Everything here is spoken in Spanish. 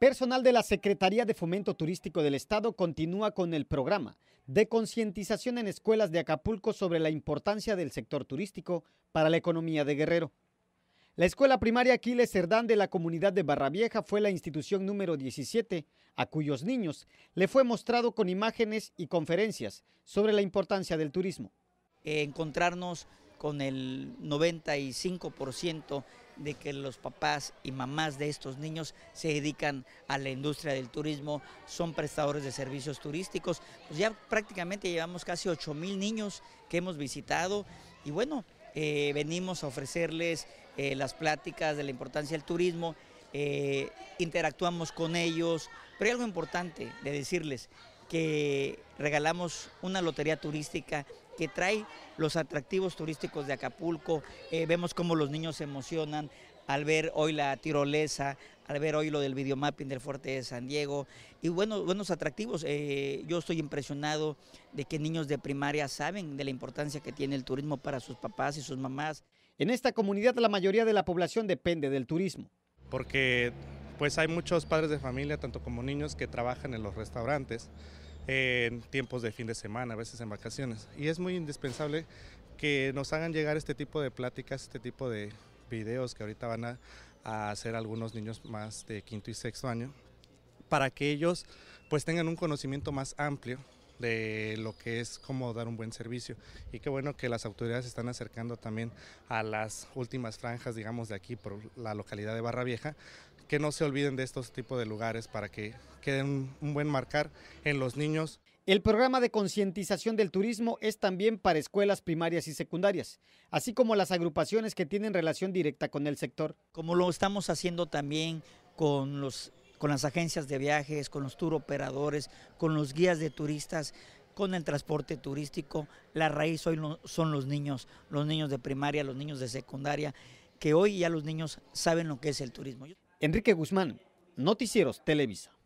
Personal de la Secretaría de Fomento Turístico del Estado continúa con el programa de concientización en escuelas de Acapulco sobre la importancia del sector turístico para la economía de Guerrero. La escuela primaria Aquiles Cerdán de la comunidad de Barravieja fue la institución número 17 a cuyos niños le fue mostrado con imágenes y conferencias sobre la importancia del turismo. encontrarnos con el 95% de que los papás y mamás de estos niños se dedican a la industria del turismo, son prestadores de servicios turísticos. Pues ya prácticamente llevamos casi 8 mil niños que hemos visitado y bueno, eh, venimos a ofrecerles eh, las pláticas de la importancia del turismo, eh, interactuamos con ellos, pero hay algo importante de decirles, que regalamos una lotería turística que trae los atractivos turísticos de Acapulco. Eh, vemos cómo los niños se emocionan al ver hoy la tirolesa, al ver hoy lo del videomapping del Fuerte de San Diego. Y bueno, buenos atractivos. Eh, yo estoy impresionado de que niños de primaria saben de la importancia que tiene el turismo para sus papás y sus mamás. En esta comunidad la mayoría de la población depende del turismo. Porque pues hay muchos padres de familia, tanto como niños, que trabajan en los restaurantes en tiempos de fin de semana, a veces en vacaciones. Y es muy indispensable que nos hagan llegar este tipo de pláticas, este tipo de videos que ahorita van a, hacer algunos niños más de quinto y sexto año, para que ellos pues tengan un conocimiento más amplio de lo que es cómo dar un buen servicio. Y qué bueno que las autoridades están acercando también a las últimas franjas, digamos, de aquí, por la localidad de Barra Vieja, que no se olviden de estos tipos de lugares para que queden un buen marcar en los niños. El programa de concientización del turismo es también para escuelas primarias y secundarias, así como las agrupaciones que tienen relación directa con el sector. Como lo estamos haciendo también con los con las agencias de viajes, con los tour operadores, con los guías de turistas, con el transporte turístico. La raíz hoy son los niños, los niños de primaria, los niños de secundaria, que hoy ya los niños saben lo que es el turismo. Enrique Guzmán, Noticieros Televisa.